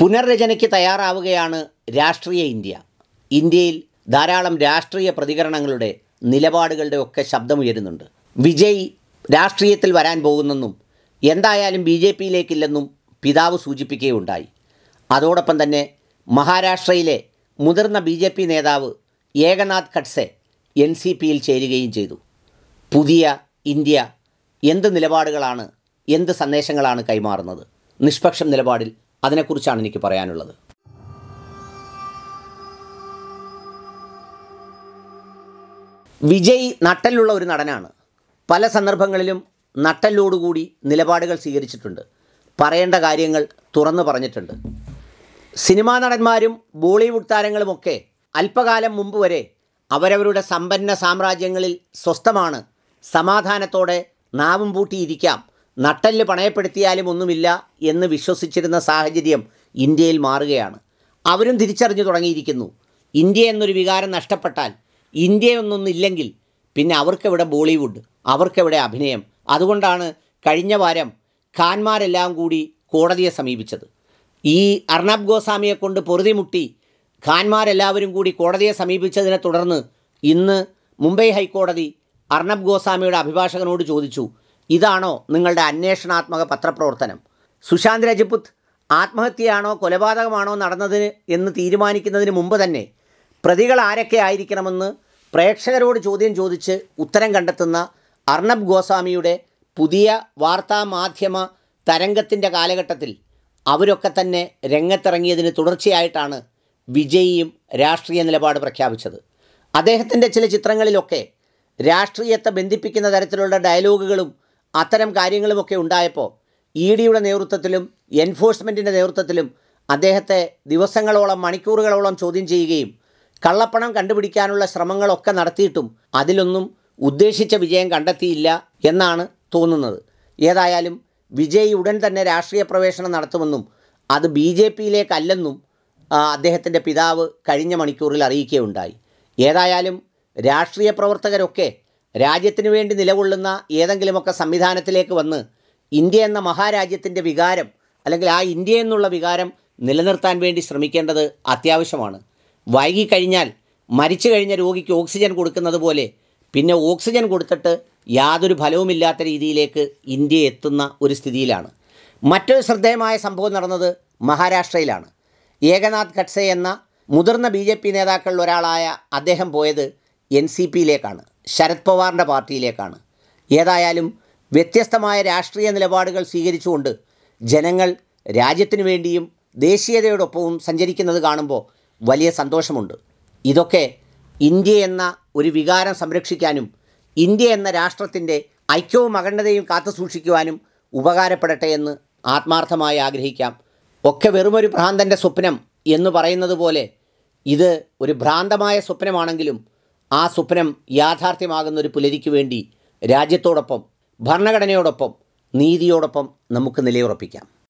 പുനർരചനയ്ക്ക് തയ്യാറാവുകയാണ് രാഷ്ട്രീയ ഇന്ത്യ ഇന്ത്യയിൽ ധാരാളം രാഷ്ട്രീയ പ്രതികരണങ്ങളുടെ നിലപാടുകളുടെ ഒക്കെ ശബ്ദമുയരുന്നുണ്ട് വിജയ് രാഷ്ട്രീയത്തിൽ വരാൻ പോകുന്നെന്നും എന്തായാലും ബി ജെ പിയിലേക്കില്ലെന്നും പിതാവ് സൂചിപ്പിക്കുകയുണ്ടായി അതോടൊപ്പം തന്നെ മഹാരാഷ്ട്രയിലെ മുതിർന്ന ബി ജെ പി നേതാവ് ഏകനാഥ് ഖഡ്സെ എൻ സി പിയിൽ ചേരുകയും ചെയ്തു പുതിയ ഇന്ത്യ എന്ത് നിലപാടുകളാണ് എന്ത് സന്ദേശങ്ങളാണ് കൈമാറുന്നത് നിഷ്പക്ഷം നിലപാടിൽ അതിനെക്കുറിച്ചാണ് എനിക്ക് പറയാനുള്ളത് വിജയ് നട്ടലുള്ള ഒരു നടനാണ് പല സന്ദർഭങ്ങളിലും നട്ടലോടുകൂടി നിലപാടുകൾ സ്വീകരിച്ചിട്ടുണ്ട് പറയേണ്ട കാര്യങ്ങൾ തുറന്നു പറഞ്ഞിട്ടുണ്ട് സിനിമാ നടന്മാരും ബോളിവുഡ് താരങ്ങളുമൊക്കെ അല്പകാലം മുമ്പ് വരെ അവരവരുടെ സമ്പന്ന സാമ്രാജ്യങ്ങളിൽ സ്വസ്ഥമാണ് സമാധാനത്തോടെ നാവും പൂട്ടിയിരിക്കാം നട്ടല് പണയപ്പെടുത്തിയാലും ഒന്നുമില്ല എന്ന് വിശ്വസിച്ചിരുന്ന സാഹചര്യം ഇന്ത്യയിൽ മാറുകയാണ് അവരും തിരിച്ചറിഞ്ഞു തുടങ്ങിയിരിക്കുന്നു ഇന്ത്യ എന്നൊരു വികാരം നഷ്ടപ്പെട്ടാൽ ഇന്ത്യ എന്നൊന്നില്ലെങ്കിൽ പിന്നെ അവർക്കെവിടെ ബോളിവുഡ് അവർക്കെവിടെ അഭിനയം അതുകൊണ്ടാണ് കഴിഞ്ഞ വാരം ഖാൻമാരെല്ലാം കൂടി കോടതിയെ സമീപിച്ചത് ഈ അർണബ് ഗോസ്വാമിയെ കൊണ്ട് പൊറുതിമുട്ടി ഖാൻമാരെല്ലാവരും കൂടി കോടതിയെ സമീപിച്ചതിനെ തുടർന്ന് ഇന്ന് മുംബൈ ഹൈക്കോടതി അർണബ് ഗോസ്വാമിയുടെ അഭിഭാഷകനോട് ചോദിച്ചു ഇതാണോ നിങ്ങളുടെ അന്വേഷണാത്മക പത്രപ്രവർത്തനം സുശാന്ത് രജപുത്ത് ആത്മഹത്യയാണോ കൊലപാതകമാണോ നടന്നതിന് എന്ന് തീരുമാനിക്കുന്നതിന് മുമ്പ് തന്നെ പ്രതികൾ ആരൊക്കെ ആയിരിക്കണമെന്ന് പ്രേക്ഷകരോട് ചോദ്യം ചോദിച്ച് ഉത്തരം കണ്ടെത്തുന്ന അർണബ് ഗോസ്വാമിയുടെ പുതിയ വാർത്താ മാധ്യമ തരംഗത്തിൻ്റെ കാലഘട്ടത്തിൽ അവരൊക്കെ തന്നെ രംഗത്തിറങ്ങിയതിന് തുടർച്ചയായിട്ടാണ് വിജയിയും രാഷ്ട്രീയ നിലപാട് പ്രഖ്യാപിച്ചത് അദ്ദേഹത്തിൻ്റെ ചില ചിത്രങ്ങളിലൊക്കെ രാഷ്ട്രീയത്തെ ബന്ധിപ്പിക്കുന്ന തരത്തിലുള്ള ഡയലോഗുകളും അത്തരം കാര്യങ്ങളുമൊക്കെ ഉണ്ടായപ്പോൾ ഇ ഡിയുടെ നേതൃത്വത്തിലും എൻഫോഴ്സ്മെൻറ്റിൻ്റെ നേതൃത്വത്തിലും അദ്ദേഹത്തെ ദിവസങ്ങളോളം മണിക്കൂറുകളോളം ചോദ്യം ചെയ്യുകയും കള്ളപ്പണം കണ്ടുപിടിക്കാനുള്ള ശ്രമങ്ങളൊക്കെ നടത്തിയിട്ടും അതിലൊന്നും ഉദ്ദേശിച്ച വിജയം കണ്ടെത്തിയില്ല എന്നാണ് തോന്നുന്നത് ഏതായാലും വിജയ് ഉടൻ തന്നെ രാഷ്ട്രീയ പ്രവേശനം നടത്തുമെന്നും അത് ബി ജെ പിയിലേക്കല്ലെന്നും അദ്ദേഹത്തിൻ്റെ പിതാവ് കഴിഞ്ഞ മണിക്കൂറിൽ അറിയിക്കുകയുണ്ടായി ഏതായാലും രാഷ്ട്രീയ പ്രവർത്തകരൊക്കെ രാജ്യത്തിനു വേണ്ടി നിലകൊള്ളുന്ന ഏതെങ്കിലുമൊക്കെ സംവിധാനത്തിലേക്ക് വന്ന് ഇന്ത്യ എന്ന മഹാരാജ്യത്തിൻ്റെ വികാരം അല്ലെങ്കിൽ ആ ഇന്ത്യ എന്നുള്ള വികാരം നിലനിർത്താൻ വേണ്ടി ശ്രമിക്കേണ്ടത് അത്യാവശ്യമാണ് വൈകി കഴിഞ്ഞാൽ മരിച്ചു കഴിഞ്ഞ രോഗിക്ക് ഓക്സിജൻ കൊടുക്കുന്നത് പോലെ പിന്നെ ഓക്സിജൻ കൊടുത്തിട്ട് യാതൊരു ഫലവുമില്ലാത്ത രീതിയിലേക്ക് ഇന്ത്യ എത്തുന്ന ഒരു സ്ഥിതിയിലാണ് മറ്റൊരു ശ്രദ്ധേയമായ സംഭവം നടന്നത് മഹാരാഷ്ട്രയിലാണ് ഏകനാഥ് ഖഡ്സെ എന്ന മുതിർന്ന ബി ജെ പി നേതാക്കളിൽ ഒരാളായ അദ്ദേഹം പോയത് എൻ സി പിയിലേക്കാണ് ശരത് പവാറിൻ്റെ പാർട്ടിയിലേക്കാണ് ഏതായാലും വ്യത്യസ്തമായ രാഷ്ട്രീയ നിലപാടുകൾ സ്വീകരിച്ചുകൊണ്ട് ജനങ്ങൾ രാജ്യത്തിനു വേണ്ടിയും ദേശീയതയോടൊപ്പവും സഞ്ചരിക്കുന്നത് കാണുമ്പോൾ വലിയ സന്തോഷമുണ്ട് ഇതൊക്കെ ഇന്ത്യ എന്ന ഒരു വികാരം സംരക്ഷിക്കാനും ഇന്ത്യ എന്ന രാഷ്ട്രത്തിൻ്റെ ഐക്യവും അഖണ്ഡതയും കാത്തു സൂക്ഷിക്കുവാനും ഉപകാരപ്പെടട്ടെ എന്ന് ആത്മാർത്ഥമായി ആഗ്രഹിക്കാം ഒക്കെ വെറുമൊരു ഭ്രാന്തൻ്റെ സ്വപ്നം എന്ന് പറയുന്നത് പോലെ ഇത് ഒരു ഭ്രാന്തമായ സ്വപ്നമാണെങ്കിലും ആ സ്വപ്നം യാഥാർത്ഥ്യമാകുന്ന ഒരു പുലരിക്ക് വേണ്ടി രാജ്യത്തോടൊപ്പം ഭരണഘടനയോടൊപ്പം നീതിയോടൊപ്പം നമുക്ക് നിലയുറപ്പിക്കാം